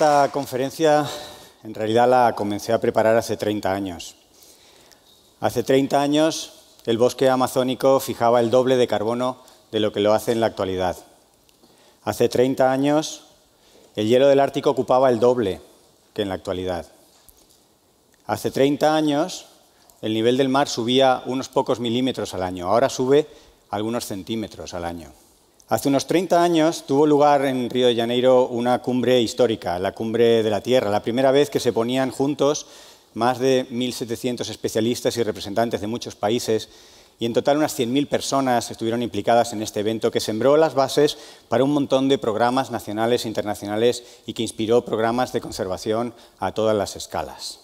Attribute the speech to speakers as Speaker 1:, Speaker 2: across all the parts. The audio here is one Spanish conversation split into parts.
Speaker 1: Esta conferencia en realidad la comencé a preparar hace 30 años. Hace 30 años el bosque amazónico fijaba el doble de carbono de lo que lo hace en la actualidad. Hace 30 años el hielo del Ártico ocupaba el doble que en la actualidad. Hace 30 años el nivel del mar subía unos pocos milímetros al año, ahora sube algunos centímetros al año. Hace unos 30 años tuvo lugar en Río de Janeiro una cumbre histórica, la cumbre de la Tierra, la primera vez que se ponían juntos más de 1.700 especialistas y representantes de muchos países y en total unas 100.000 personas estuvieron implicadas en este evento que sembró las bases para un montón de programas nacionales e internacionales y que inspiró programas de conservación a todas las escalas.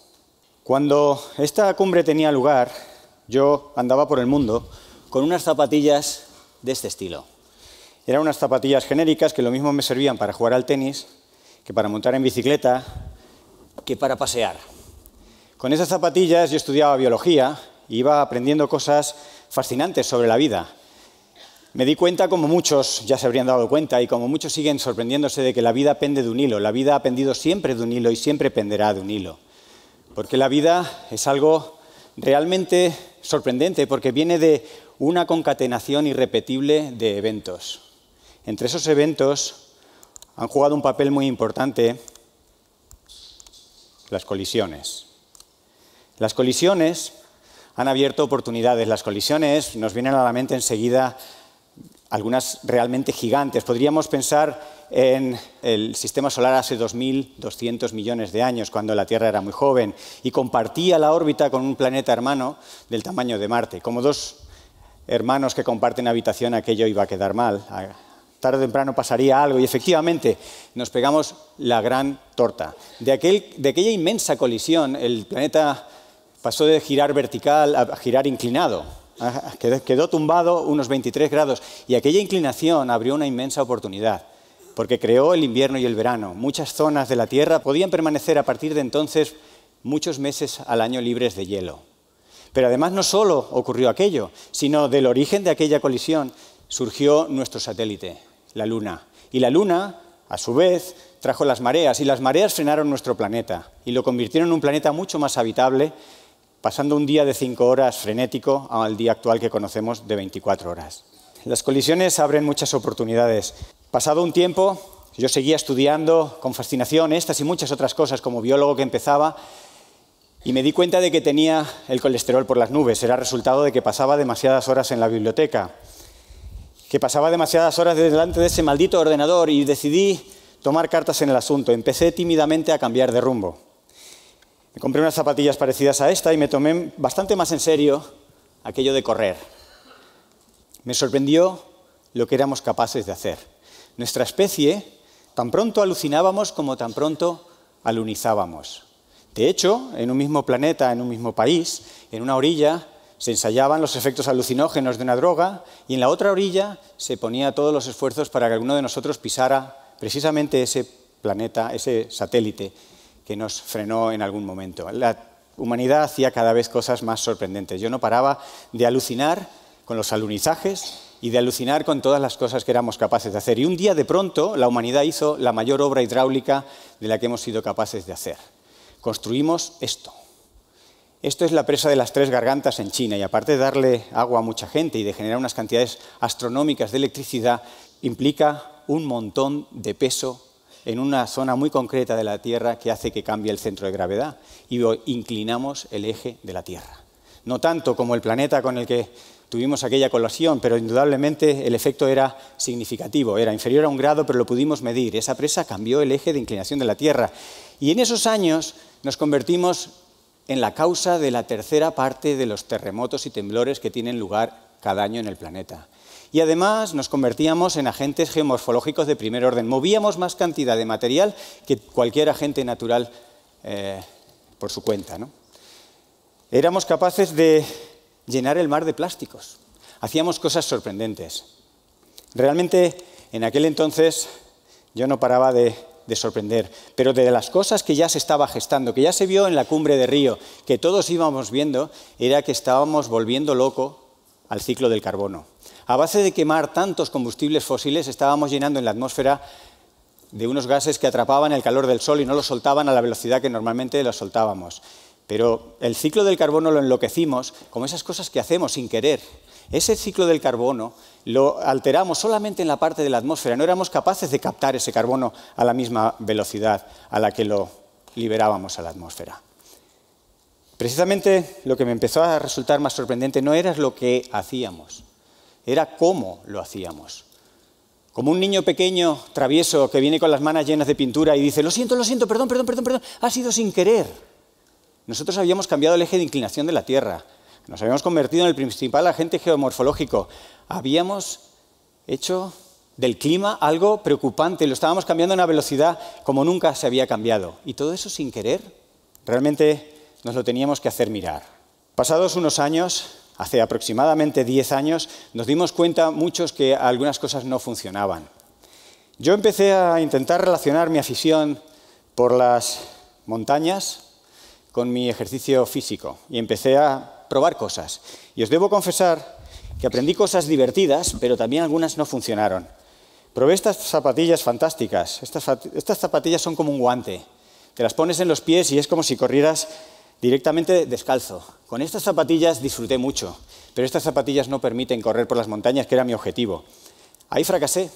Speaker 1: Cuando esta cumbre tenía lugar, yo andaba por el mundo con unas zapatillas de este estilo. Eran unas zapatillas genéricas que lo mismo me servían para jugar al tenis, que para montar en bicicleta, que para pasear. Con esas zapatillas yo estudiaba biología y iba aprendiendo cosas fascinantes sobre la vida. Me di cuenta, como muchos ya se habrían dado cuenta y como muchos siguen sorprendiéndose de que la vida pende de un hilo. La vida ha pendido siempre de un hilo y siempre penderá de un hilo. Porque la vida es algo realmente sorprendente, porque viene de una concatenación irrepetible de eventos. Entre esos eventos han jugado un papel muy importante las colisiones. Las colisiones han abierto oportunidades. Las colisiones nos vienen a la mente enseguida algunas realmente gigantes. Podríamos pensar en el sistema solar hace 2.200 millones de años, cuando la Tierra era muy joven, y compartía la órbita con un planeta hermano del tamaño de Marte. Como dos hermanos que comparten habitación, aquello iba a quedar mal tarde o temprano pasaría algo y efectivamente nos pegamos la gran torta. De, aquel, de aquella inmensa colisión, el planeta pasó de girar vertical a girar inclinado. Ah, quedó tumbado unos 23 grados y aquella inclinación abrió una inmensa oportunidad, porque creó el invierno y el verano. Muchas zonas de la Tierra podían permanecer a partir de entonces muchos meses al año libres de hielo. Pero además no solo ocurrió aquello, sino del origen de aquella colisión surgió nuestro satélite, la Luna. Y la Luna, a su vez, trajo las mareas y las mareas frenaron nuestro planeta y lo convirtieron en un planeta mucho más habitable, pasando un día de cinco horas frenético al día actual que conocemos de 24 horas. Las colisiones abren muchas oportunidades. Pasado un tiempo, yo seguía estudiando con fascinación estas y muchas otras cosas como biólogo que empezaba y me di cuenta de que tenía el colesterol por las nubes. Era resultado de que pasaba demasiadas horas en la biblioteca que pasaba demasiadas horas delante de ese maldito ordenador y decidí tomar cartas en el asunto. Empecé tímidamente a cambiar de rumbo. compré unas zapatillas parecidas a esta y me tomé bastante más en serio aquello de correr. Me sorprendió lo que éramos capaces de hacer. Nuestra especie tan pronto alucinábamos como tan pronto alunizábamos. De hecho, en un mismo planeta, en un mismo país, en una orilla, se ensayaban los efectos alucinógenos de una droga y en la otra orilla se ponía todos los esfuerzos para que alguno de nosotros pisara precisamente ese planeta, ese satélite que nos frenó en algún momento. La humanidad hacía cada vez cosas más sorprendentes. Yo no paraba de alucinar con los alunizajes y de alucinar con todas las cosas que éramos capaces de hacer. Y un día de pronto la humanidad hizo la mayor obra hidráulica de la que hemos sido capaces de hacer. Construimos esto, esto es la presa de las tres gargantas en China y aparte de darle agua a mucha gente y de generar unas cantidades astronómicas de electricidad, implica un montón de peso en una zona muy concreta de la Tierra que hace que cambie el centro de gravedad y inclinamos el eje de la Tierra. No tanto como el planeta con el que tuvimos aquella colosión, pero indudablemente el efecto era significativo, era inferior a un grado, pero lo pudimos medir. Esa presa cambió el eje de inclinación de la Tierra. Y en esos años nos convertimos en la causa de la tercera parte de los terremotos y temblores que tienen lugar cada año en el planeta. Y además nos convertíamos en agentes geomorfológicos de primer orden. Movíamos más cantidad de material que cualquier agente natural eh, por su cuenta. ¿no? Éramos capaces de llenar el mar de plásticos. Hacíamos cosas sorprendentes. Realmente, en aquel entonces, yo no paraba de de sorprender. Pero de las cosas que ya se estaba gestando, que ya se vio en la cumbre de Río, que todos íbamos viendo, era que estábamos volviendo loco al ciclo del carbono. A base de quemar tantos combustibles fósiles, estábamos llenando en la atmósfera de unos gases que atrapaban el calor del sol y no lo soltaban a la velocidad que normalmente lo soltábamos. Pero el ciclo del carbono lo enloquecimos como esas cosas que hacemos sin querer, ese ciclo del carbono lo alteramos solamente en la parte de la atmósfera, no éramos capaces de captar ese carbono a la misma velocidad a la que lo liberábamos a la atmósfera. Precisamente lo que me empezó a resultar más sorprendente no era lo que hacíamos, era cómo lo hacíamos. Como un niño pequeño, travieso, que viene con las manos llenas de pintura y dice, lo siento, lo siento, perdón, perdón, perdón, perdón, ha sido sin querer. Nosotros habíamos cambiado el eje de inclinación de la Tierra. Nos habíamos convertido en el principal agente geomorfológico. Habíamos hecho del clima algo preocupante, lo estábamos cambiando a una velocidad como nunca se había cambiado. Y todo eso sin querer, realmente nos lo teníamos que hacer mirar. Pasados unos años, hace aproximadamente 10 años, nos dimos cuenta muchos que algunas cosas no funcionaban. Yo empecé a intentar relacionar mi afición por las montañas con mi ejercicio físico y empecé a probar cosas. Y os debo confesar que aprendí cosas divertidas, pero también algunas no funcionaron. Probé estas zapatillas fantásticas. Estas, zapatillas son como un guante. Te las pones en los pies y es como si corrieras directamente descalzo. Con estas zapatillas disfruté mucho, pero estas zapatillas no permiten correr por las montañas, que era mi objetivo. Ahí fracasé.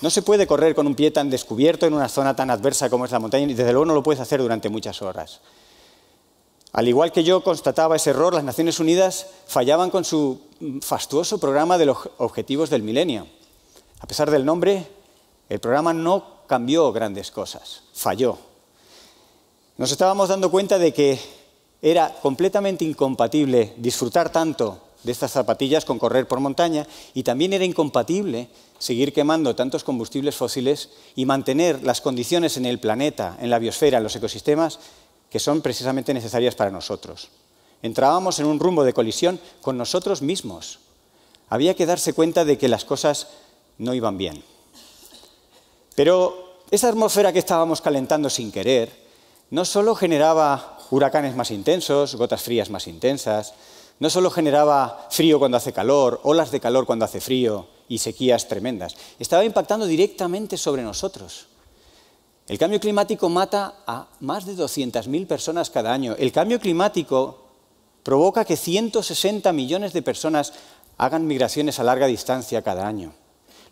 Speaker 1: No se puede correr con un pie tan descubierto en una zona tan adversa como es la montaña y desde luego no lo puedes hacer durante muchas horas. Al igual que yo constataba ese error, las Naciones Unidas fallaban con su fastuoso programa de los objetivos del milenio. A pesar del nombre, el programa no cambió grandes cosas, falló. Nos estábamos dando cuenta de que era completamente incompatible disfrutar tanto de estas zapatillas con correr por montaña y también era incompatible seguir quemando tantos combustibles fósiles y mantener las condiciones en el planeta, en la biosfera, en los ecosistemas que son precisamente necesarias para nosotros. Entrábamos en un rumbo de colisión con nosotros mismos. Había que darse cuenta de que las cosas no iban bien. Pero esa atmósfera que estábamos calentando sin querer no solo generaba huracanes más intensos, gotas frías más intensas, no solo generaba frío cuando hace calor, olas de calor cuando hace frío y sequías tremendas, estaba impactando directamente sobre nosotros. El cambio climático mata a más de 200.000 personas cada año. El cambio climático provoca que 160 millones de personas hagan migraciones a larga distancia cada año.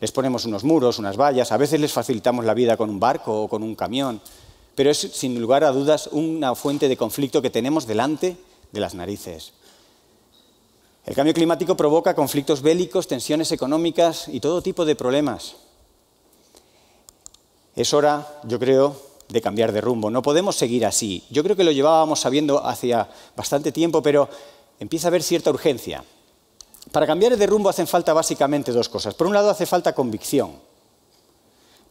Speaker 1: Les ponemos unos muros, unas vallas, a veces les facilitamos la vida con un barco o con un camión, pero es sin lugar a dudas una fuente de conflicto que tenemos delante de las narices. El cambio climático provoca conflictos bélicos, tensiones económicas y todo tipo de problemas. Es hora, yo creo, de cambiar de rumbo. No podemos seguir así. Yo creo que lo llevábamos sabiendo hacía bastante tiempo, pero empieza a haber cierta urgencia. Para cambiar de rumbo hacen falta básicamente dos cosas. Por un lado, hace falta convicción,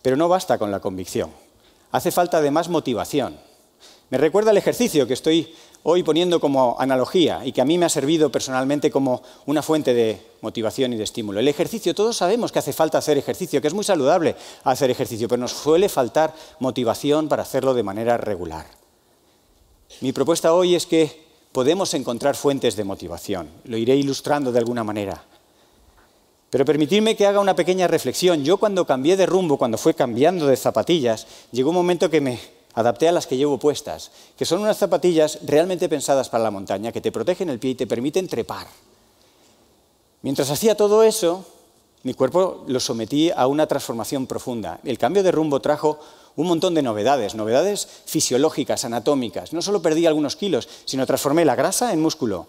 Speaker 1: pero no basta con la convicción. Hace falta además motivación. Me recuerda el ejercicio que estoy hoy poniendo como analogía y que a mí me ha servido personalmente como una fuente de motivación y de estímulo. El ejercicio, todos sabemos que hace falta hacer ejercicio, que es muy saludable hacer ejercicio, pero nos suele faltar motivación para hacerlo de manera regular. Mi propuesta hoy es que podemos encontrar fuentes de motivación. Lo iré ilustrando de alguna manera. Pero permitidme que haga una pequeña reflexión. Yo cuando cambié de rumbo, cuando fue cambiando de zapatillas, llegó un momento que me adapté a las que llevo puestas, que son unas zapatillas realmente pensadas para la montaña, que te protegen el pie y te permiten trepar. Mientras hacía todo eso, mi cuerpo lo sometí a una transformación profunda. El cambio de rumbo trajo un montón de novedades, novedades fisiológicas, anatómicas. No solo perdí algunos kilos, sino transformé la grasa en músculo.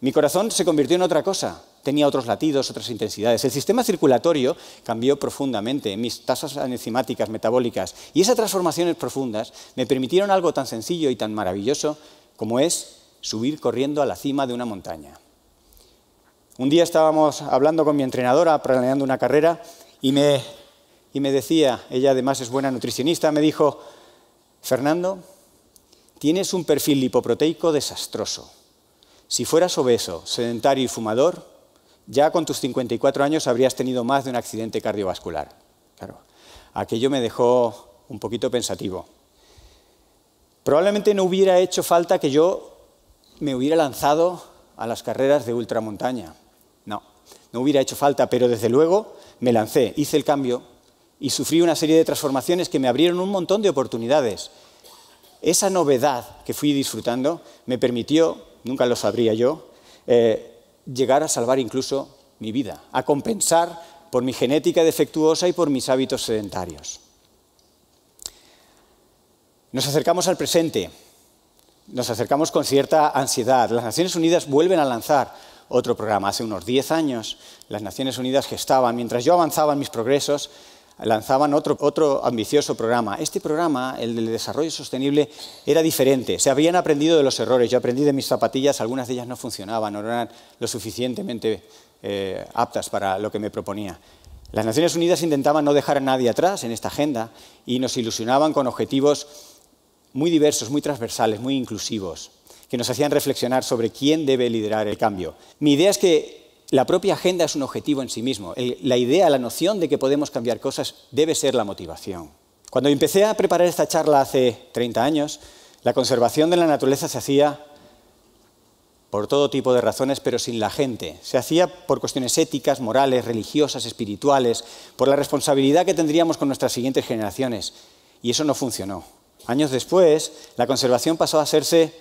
Speaker 1: Mi corazón se convirtió en otra cosa tenía otros latidos, otras intensidades. El sistema circulatorio cambió profundamente, mis tasas enzimáticas, metabólicas, y esas transformaciones profundas me permitieron algo tan sencillo y tan maravilloso como es subir corriendo a la cima de una montaña. Un día estábamos hablando con mi entrenadora, planeando una carrera, y me, y me decía, ella además es buena nutricionista, me dijo, Fernando, tienes un perfil lipoproteico desastroso. Si fueras obeso, sedentario y fumador, ya con tus 54 años habrías tenido más de un accidente cardiovascular. Claro, aquello me dejó un poquito pensativo. Probablemente no hubiera hecho falta que yo me hubiera lanzado a las carreras de ultramontaña. No, no hubiera hecho falta, pero desde luego me lancé, hice el cambio y sufrí una serie de transformaciones que me abrieron un montón de oportunidades. Esa novedad que fui disfrutando me permitió, nunca lo sabría yo, eh, llegar a salvar incluso mi vida, a compensar por mi genética defectuosa y por mis hábitos sedentarios. Nos acercamos al presente, nos acercamos con cierta ansiedad. Las Naciones Unidas vuelven a lanzar otro programa. Hace unos 10 años las Naciones Unidas gestaban, mientras yo avanzaba en mis progresos, lanzaban otro, otro ambicioso programa. Este programa, el del desarrollo sostenible, era diferente. Se habían aprendido de los errores. Yo aprendí de mis zapatillas, algunas de ellas no funcionaban, no eran lo suficientemente eh, aptas para lo que me proponía. Las Naciones Unidas intentaban no dejar a nadie atrás en esta agenda y nos ilusionaban con objetivos muy diversos, muy transversales, muy inclusivos, que nos hacían reflexionar sobre quién debe liderar el cambio. Mi idea es que la propia agenda es un objetivo en sí mismo. la idea, la noción de que podemos cambiar cosas debe ser la motivación. Cuando empecé a preparar esta charla hace 30 años, la conservación de la naturaleza se hacía por todo tipo de razones, pero sin la gente. Se hacía por cuestiones éticas, morales, religiosas, espirituales, por la responsabilidad que tendríamos con nuestras siguientes generaciones. Y eso no funcionó. Años después, la conservación pasó a hacerse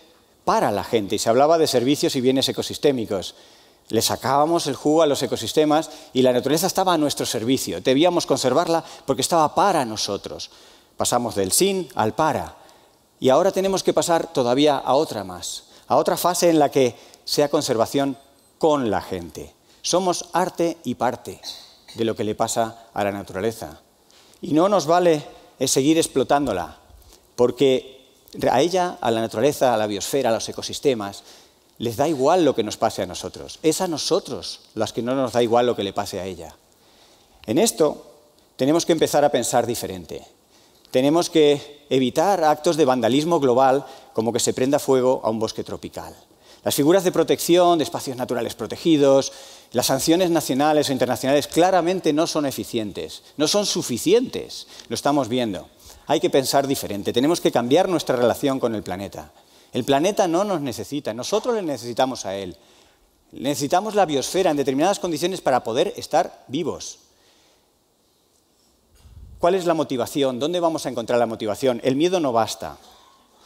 Speaker 1: para la gente y se hablaba de servicios y bienes ecosistémicos. Le sacábamos el jugo a los ecosistemas y la naturaleza estaba a nuestro servicio. Debíamos conservarla porque estaba para nosotros. Pasamos del sin al para. Y ahora tenemos que pasar todavía a otra más, a otra fase en la que sea conservación con la gente. Somos arte y parte de lo que le pasa a la naturaleza. Y no nos vale seguir explotándola, porque a ella, a la naturaleza, a la biosfera, a los ecosistemas, les da igual lo que nos pase a nosotros. Es a nosotros las que no nos da igual lo que le pase a ella. En esto tenemos que empezar a pensar diferente. Tenemos que evitar actos de vandalismo global como que se prenda fuego a un bosque tropical. Las figuras de protección de espacios naturales protegidos, las sanciones nacionales o internacionales claramente no son eficientes, no son suficientes, lo estamos viendo. Hay que pensar diferente, tenemos que cambiar nuestra relación con el planeta. El planeta no nos necesita, nosotros le necesitamos a él. Necesitamos la biosfera en determinadas condiciones para poder estar vivos. ¿Cuál es la motivación? ¿Dónde vamos a encontrar la motivación? El miedo no basta.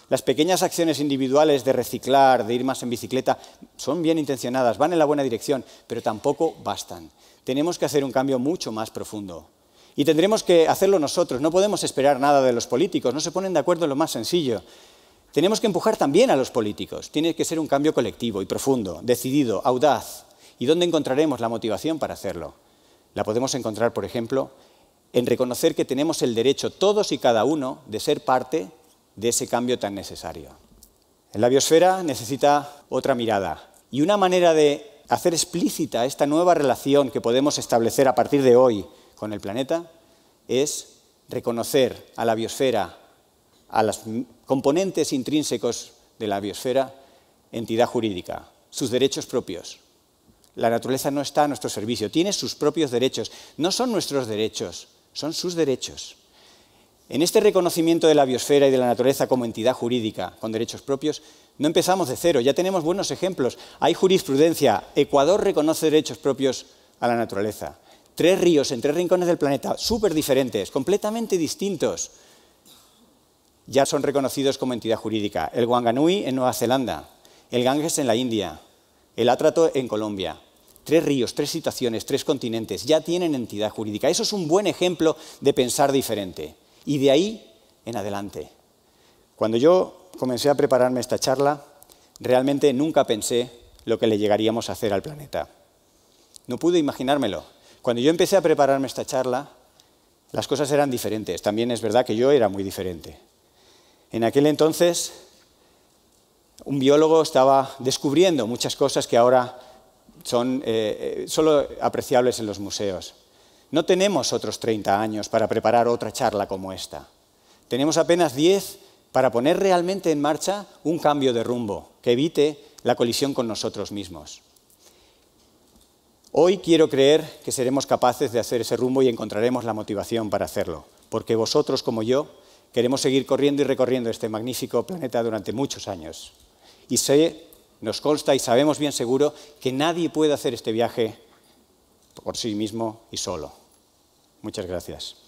Speaker 1: Las pequeñas acciones individuales de reciclar, de ir más en bicicleta, son bien intencionadas, van en la buena dirección, pero tampoco bastan. Tenemos que hacer un cambio mucho más profundo. Y tendremos que hacerlo nosotros. No podemos esperar nada de los políticos. No se ponen de acuerdo en lo más sencillo. Tenemos que empujar también a los políticos. Tiene que ser un cambio colectivo y profundo, decidido, audaz. ¿Y dónde encontraremos la motivación para hacerlo? La podemos encontrar, por ejemplo, en reconocer que tenemos el derecho todos y cada uno de ser parte de ese cambio tan necesario. la biosfera necesita otra mirada y una manera de hacer explícita esta nueva relación que podemos establecer a partir de hoy con el planeta es reconocer a la biosfera a los componentes intrínsecos de la biosfera entidad jurídica, sus derechos propios. La naturaleza no está a nuestro servicio, tiene sus propios derechos. No son nuestros derechos, son sus derechos. En este reconocimiento de la biosfera y de la naturaleza como entidad jurídica con derechos propios, no empezamos de cero, ya tenemos buenos ejemplos. Hay jurisprudencia, Ecuador reconoce derechos propios a la naturaleza. Tres ríos en tres rincones del planeta, súper diferentes, completamente distintos, ya son reconocidos como entidad jurídica. El Wanganui en Nueva Zelanda, el Ganges en la India, el Atrato en Colombia. Tres ríos, tres situaciones, tres continentes, ya tienen entidad jurídica. Eso es un buen ejemplo de pensar diferente. Y de ahí en adelante. Cuando yo comencé a prepararme esta charla, realmente nunca pensé lo que le llegaríamos a hacer al planeta. No pude imaginármelo. Cuando yo empecé a prepararme esta charla, las cosas eran diferentes. También es verdad que yo era muy diferente. En aquel entonces, un biólogo estaba descubriendo muchas cosas que ahora son eh, eh, solo apreciables en los museos. No tenemos otros 30 años para preparar otra charla como esta. Tenemos apenas 10 para poner realmente en marcha un cambio de rumbo que evite la colisión con nosotros mismos. Hoy quiero creer que seremos capaces de hacer ese rumbo y encontraremos la motivación para hacerlo, porque vosotros como yo queremos seguir corriendo y recorriendo este magnífico planeta durante muchos años. Y sé, nos consta y sabemos bien seguro que nadie puede hacer este viaje por sí mismo y solo. Muchas gracias.